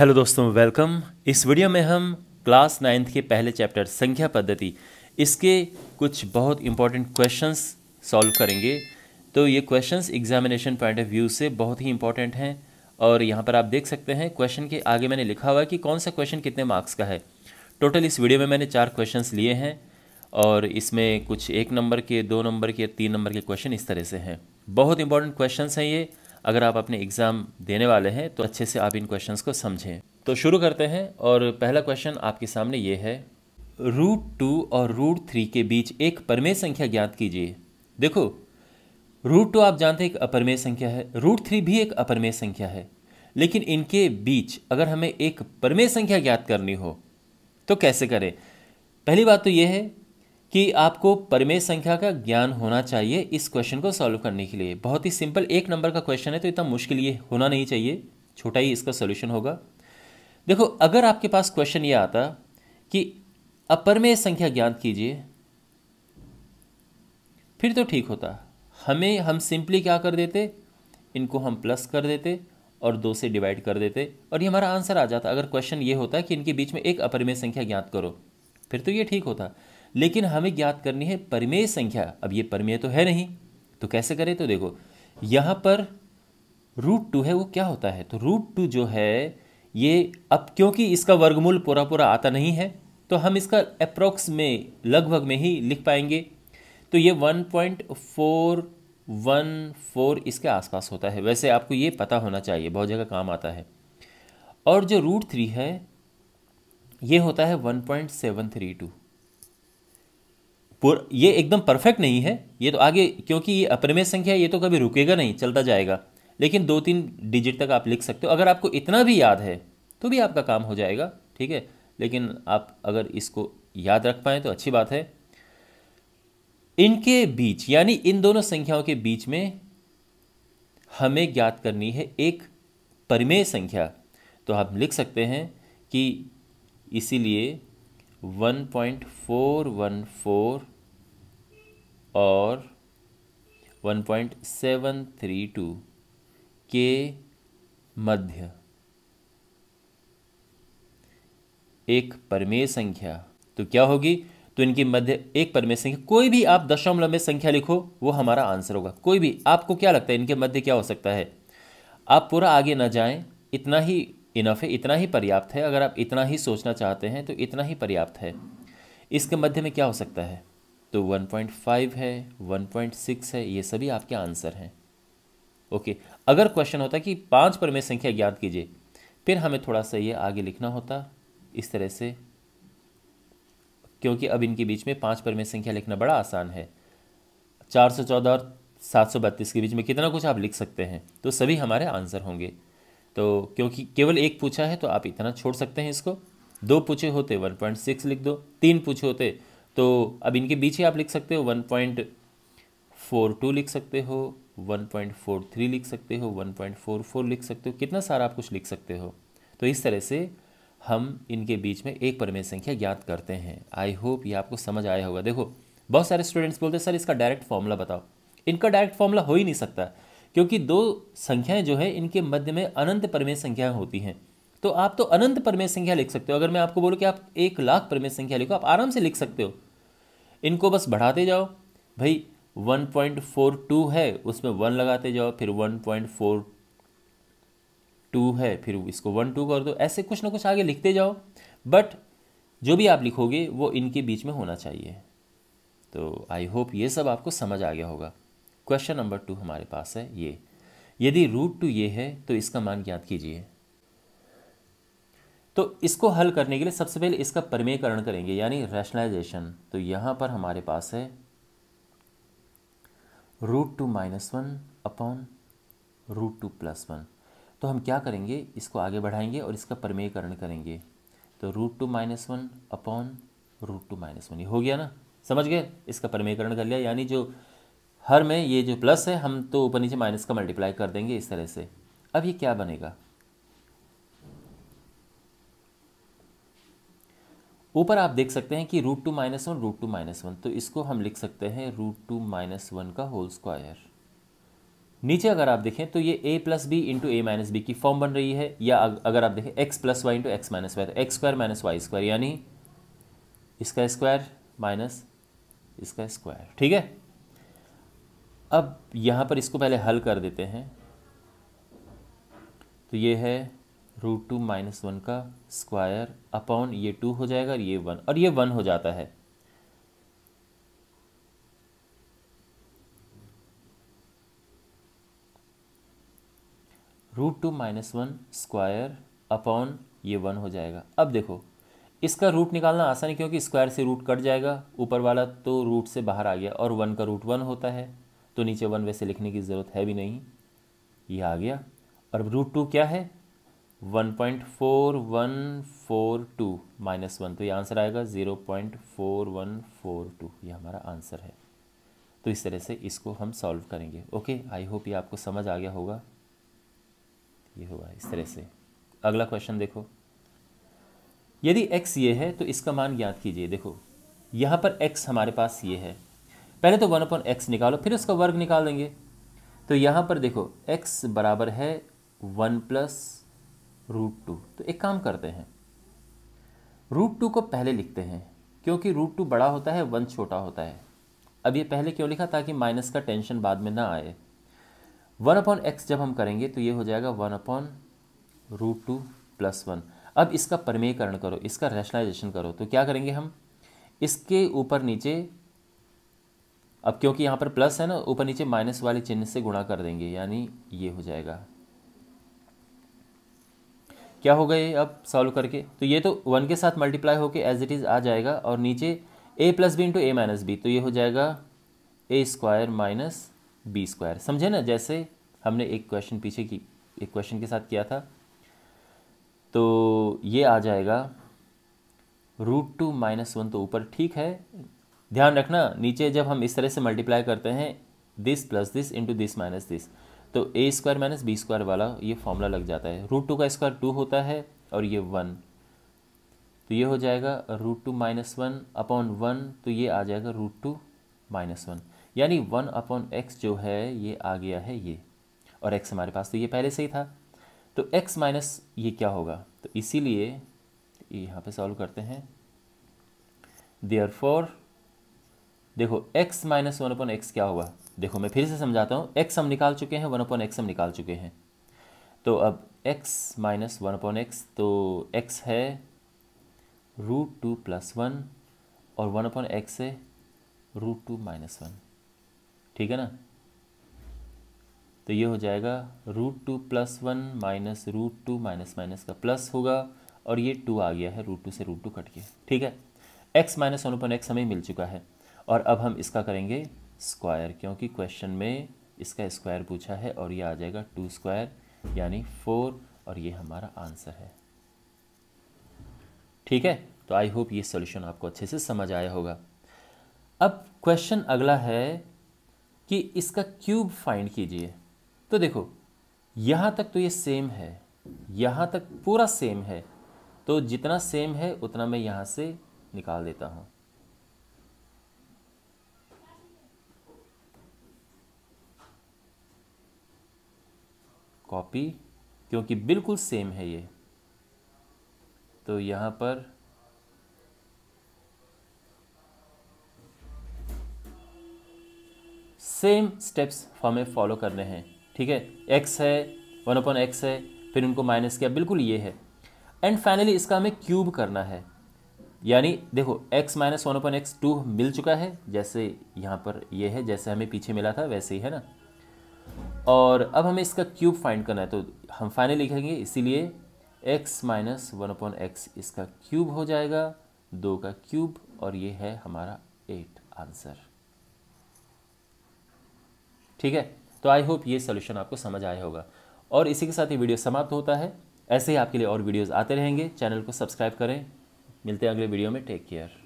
hello दोस्तों welcome इस video में हम क्लास नाइन्थ के पहले चैप्टर संख्या पद्धति इसके कुछ बहुत इंपॉर्टेंट क्वेश्चंस सॉल्व करेंगे तो ये questions examination point of view से बहुत ही इंपॉर्टेंट हैं और यहाँ पर आप देख सकते हैं क्वेश्चन के आगे मैंने लिखा हुआ है कि कौन सा क्वेश्चन कितने मार्क्स का है टोटल इस वीडियो में मैंने चार क्वेश्चन लिए हैं और इसमें कुछ एक नंबर के दो नंबर के तीन नंबर के क्वेश्चन इस तरह से हैं बहुत इंपॉर्टेंट क्वेश्चन हैं ये अगर आप अपने एग्ज़ाम देने वाले हैं तो अच्छे से आप इन क्वेश्चन को समझें तो शुरू करते हैं और पहला क्वेश्चन आपके सामने ये है रूट टू और रूट थ्री के बीच एक परमेय संख्या ज्ञात कीजिए देखो रूट टू आप जानते हैं एक अपरमेय संख्या है रूट थ्री भी एक अपरमेय संख्या है लेकिन इनके बीच अगर हमें एक परमेय संख्या ज्ञात करनी हो तो कैसे करें पहली बात तो यह है कि आपको परिमेय संख्या का ज्ञान होना चाहिए इस क्वेश्चन को सॉल्व करने के लिए बहुत ही सिंपल एक नंबर का क्वेश्चन है तो इतना मुश्किल ये होना नहीं चाहिए छोटा ही इसका सोल्यूशन होगा देखो अगर आपके पास क्वेश्चन ये आता कि अपरमेय संख्या ज्ञात कीजिए फिर तो ठीक होता हमें हम सिंपली क्या कर देते इनको हम प्लस कर देते और दो से डिवाइड कर देते और ये हमारा आंसर आ जाता अगर क्वेश्चन ये होता कि इनके बीच में एक अपरिमेय संख्या ज्ञात करो फिर तो ये ठीक होता लेकिन हमें ज्ञात करनी है परिमेय संख्या अब ये परिमेय तो है नहीं तो कैसे करें तो देखो यहाँ पर रूट टू है वो क्या होता है तो रूट टू जो है ये अब क्योंकि इसका वर्गमूल पूरा पूरा आता नहीं है तो हम इसका अप्रोक्स में लगभग में ही लिख पाएंगे तो ये one point four one four इसके आसपास होता है वैसे आपको ये पता होना चाहिए बहुत जगह काम आता है और जो रूट थ्री है ये होता है one point seven three two ये एकदम परफेक्ट नहीं है ये तो आगे क्योंकि ये अप्रमेय संख्या ये तो कभी रुकेगा नहीं चलता जाएगा लेकिन दो तीन डिजिट तक आप लिख सकते हो अगर आपको इतना भी याद है तो भी आपका काम हो जाएगा ठीक है लेकिन आप अगर इसको याद रख पाएँ तो अच्छी बात है इनके बीच यानी इन दोनों संख्याओं के बीच में हमें ज्ञात करनी है एक परिमेय संख्या तो आप लिख सकते हैं कि इसीलिए 1.414 और 1.732 के मध्य एक परमेय संख्या तो क्या होगी तो इनकी मध्य एक परमेय संख्या कोई भी आप दशमलव में संख्या लिखो वो हमारा आंसर होगा कोई भी आपको क्या लगता है इनके मध्य क्या हो सकता है आप पूरा आगे ना जाएं इतना ही इनफ है इतना ही पर्याप्त है अगर आप इतना ही सोचना चाहते हैं तो इतना ही पर्याप्त है इसके मध्य में क्या हो सकता है तो 1.5 है 1.6 है ये सभी आपके आंसर हैं ओके अगर क्वेश्चन होता कि पांच परमेय संख्या ज्ञात कीजिए फिर हमें थोड़ा सा ये आगे लिखना होता इस तरह से क्योंकि अब इनके बीच में पांच परमेय संख्या लिखना बड़ा आसान है चार सौ चौदह और सात सौ बत्तीस के बीच में कितना कुछ आप लिख सकते हैं तो सभी हमारे आंसर होंगे तो क्योंकि केवल एक पूछा है तो आप इतना छोड़ सकते हैं इसको दो पूछे होते 1.6 लिख दो तीन पूछे होते तो अब इनके बीच ही आप लिख सकते हो 1.42 लिख सकते हो 1.43 लिख सकते हो 1.44 लिख सकते हो कितना सारा आप कुछ लिख सकते हो तो इस तरह से हम इनके बीच में एक परमेय संख्या ज्ञात करते हैं आई होप ये आपको समझ आया होगा देखो बहुत सारे स्टूडेंट्स बोलते हैं सर इसका डायरेक्ट फॉर्मूला बताओ इनका डायरेक्ट फॉर्मूला हो ही नहीं सकता क्योंकि दो संख्याएं जो है इनके मध्य में अनंत परमेय संख्या होती हैं तो आप तो अनंत परमेय संख्या लिख सकते हो अगर मैं आपको बोलूँ कि आप एक लाख परमेय संख्या लिखो आप आराम से लिख सकते हो इनको बस बढ़ाते जाओ भाई 1.42 है उसमें वन लगाते जाओ फिर 1.42 है फिर इसको वन टू कर दो ऐसे कुछ ना कुछ आगे लिखते जाओ बट जो भी आप लिखोगे वो इनके बीच में होना चाहिए तो आई होप ये सब आपको समझ आ गया होगा क्वेश्चन नंबर टू हमारे पास है ये यदि रूट टू ये है तो इसका मान ज्ञात कीजिए तो इसको हल करने के लिए सबसे पहले इसका परमेयकरण करेंगे यानी रैशनलाइजेशन तो यहां पर हमारे पास है root two minus one upon root two plus one तो हम क्या करेंगे इसको आगे बढ़ाएंगे और इसका परमेयकरण करेंगे तो root two minus one upon root two minus one ये हो गया ना समझ गए इसका परमेयकरण कर लिया यानी जो हर में ये जो प्लस है हम तो ऊपर नीचे माइनस का मल्टीप्लाई कर देंगे इस तरह से अब ये क्या बनेगा ऊपर आप देख सकते हैं कि root two minus one root two minus one तो इसको हम लिख सकते हैं रूट टू माइनस वन का होल स्क्वायर नीचे अगर आप देखें तो ये A plus B into A minus B की फॉर्म बन रही है या अगर आप देखें X plus Y into X minus Y तो X square minus Y square यानी इसका स्क्वायर माइनस इसका स्क्वायर ठीक है अब यहाँ पर इसको पहले हल कर देते हैं तो ये है रूट टू माइनस वन का स्क्वायर अपॉन ये टू हो जाएगा और ये वन और ये वन हो जाता है root two minus one square upon ये वन हो जाएगा अब देखो इसका रूट निकालना आसान है क्योंकि स्क्वायर से रूट कट जाएगा ऊपर वाला तो रूट से बाहर आ गया और वन का रूट वन होता है तो नीचे वन वैसे लिखने की ज़रूरत है भी नहीं ये आ गया और रूट टू क्या है one point four one four two minus one तो ये आंसर आएगा zero point four one four two ये हमारा आंसर है तो इस तरह से इसको हम सॉल्व करेंगे ओके आई होप ये आपको समझ आ गया होगा ये होगा इस तरह से अगला क्वेश्चन देखो यदि x ये है तो इसका मान ज्ञात कीजिए देखो यहाँ पर x हमारे पास ये है पहले तो वन अपॉन एक्स निकालो फिर उसका वर्ग निकाल देंगे तो यहाँ पर देखो एक्स बराबर है वन प्लस रूट टू तो एक काम करते हैं रूट टू को पहले लिखते हैं क्योंकि रूट टू बड़ा होता है वन छोटा होता है अब ये पहले क्यों लिखा ताकि माइनस का टेंशन बाद में ना आए वन अपॉन एक्स जब हम करेंगे तो ये हो जाएगा one upon root two plus one अब इसका परमेयकरण करो इसका रैशनलाइजेशन करो तो क्या करेंगे हम इसके ऊपर नीचे अब क्योंकि यहाँ पर प्लस है ना ऊपर नीचे माइनस वाले चिन्ह से गुणा कर देंगे यानी ये हो जाएगा क्या हो गए अब सॉल्व करके तो ये तो वन के साथ मल्टीप्लाई होकर एज इट इज़ आ जाएगा और नीचे A plus B into A minus B तो ये हो जाएगा A square minus B square समझे ना जैसे हमने एक क्वेश्चन पीछे की एक क्वेश्चन के साथ किया था तो ये आ जाएगा रूट टू माइनस वन तो ऊपर ठीक है ध्यान रखना नीचे जब हम इस तरह से मल्टीप्लाई करते हैं this plus this into this minus this तो A square minus B square वाला ये फॉर्मूला लग जाता है रूट टू का स्क्वायर टू होता है और ये वन तो ये हो जाएगा root two minus one upon one तो ये आ जाएगा रूट टू माइनस वन यानी वन अपॉन एक्स जो है ये आ गया है ये और एक्स हमारे पास तो ये पहले से ही था तो एक्स माइनस ये क्या होगा तो इसीलिए यहाँ पे सॉल्व करते हैं देयर फोर देखो x minus one upon X क्या हुआ देखो मैं फिर से समझाता हूँ x हम निकाल चुके हैं वन अपन एक्स हम निकाल चुके हैं तो अब x minus one upon X तो x है रूट टू प्लस वन और वन अपन एक्स है रूट टू माइनस वन ठीक है ना तो ये हो जाएगा root two plus one minus root two minus minus का प्लस होगा और ये टू आ गया है रूट टू से रूट टू कट के ठीक है X minus one upon X हमें मिल चुका है और अब हम इसका करेंगे स्क्वायर क्योंकि क्वेश्चन में इसका स्क्वायर पूछा है और ये आ जाएगा टू स्क्वायर यानी फोर और ये हमारा आंसर है ठीक है तो आई होप ये सॉल्यूशन आपको अच्छे से समझ आया होगा अब क्वेश्चन अगला है कि इसका क्यूब फाइंड कीजिए तो देखो यहाँ तक तो ये सेम है यहाँ तक पूरा सेम है तो जितना सेम है उतना मैं यहाँ से निकाल देता हूँ कॉपी क्योंकि बिल्कुल सेम है ये तो यहाँ पर सेम स्टेप्स हमें फॉलो करने हैं ठीक है एक्स है वन अपन एक्स है फिर उनको माइनस किया बिल्कुल ये है एंड फाइनली इसका हमें क्यूब करना है यानी देखो x minus one upon X two मिल चुका है जैसे यहाँ पर ये है जैसे हमें पीछे मिला था वैसे ही है ना और अब हमें इसका क्यूब फाइंड करना है तो हम फाइनल लिखेंगे इसीलिए x minus one upon X इसका क्यूब हो जाएगा दो का क्यूब और ये है हमारा एट आंसर ठीक है तो आई होप ये सोल्यूशन आपको समझ आया होगा और इसी के साथ ये वीडियो समाप्त होता है ऐसे ही आपके लिए और वीडियोज़ आते रहेंगे चैनल को सब्सक्राइब करें मिलते हैं अगले वीडियो में टेक केयर